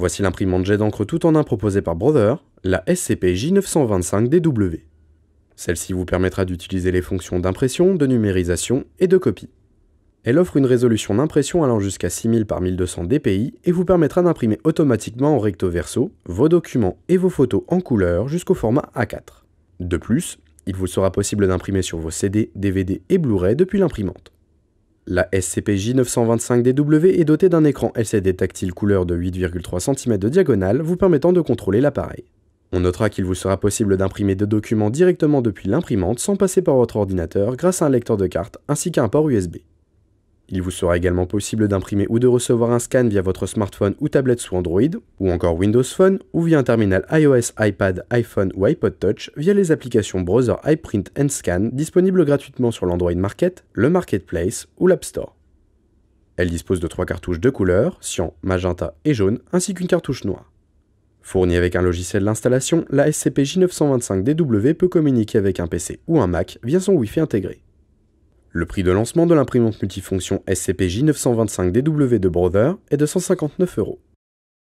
Voici l'imprimante jet d'encre tout en un proposée par Brother, la SCP-J925DW. Celle-ci vous permettra d'utiliser les fonctions d'impression, de numérisation et de copie. Elle offre une résolution d'impression allant jusqu'à 6000 par 1200 dpi et vous permettra d'imprimer automatiquement en recto verso vos documents et vos photos en couleur jusqu'au format A4. De plus, il vous sera possible d'imprimer sur vos CD, DVD et Blu-ray depuis l'imprimante. La SCPJ 925DW est dotée d'un écran LCD tactile couleur de 8,3 cm de diagonale vous permettant de contrôler l'appareil. On notera qu'il vous sera possible d'imprimer deux documents directement depuis l'imprimante sans passer par votre ordinateur grâce à un lecteur de carte ainsi qu'à un port USB. Il vous sera également possible d'imprimer ou de recevoir un scan via votre smartphone ou tablette sous Android, ou encore Windows Phone, ou via un terminal iOS, iPad, iPhone ou iPod Touch via les applications Browser iPrint and Scan disponibles gratuitement sur l'Android Market, le Marketplace ou l'App Store. Elle dispose de trois cartouches de couleur cyan, magenta et jaune, ainsi qu'une cartouche noire. Fournie avec un logiciel d'installation, la SCP-J925DW peut communiquer avec un PC ou un Mac via son Wi-Fi intégré. Le prix de lancement de l'imprimante multifonction SCPJ 925 DW de Brother est de 159 euros.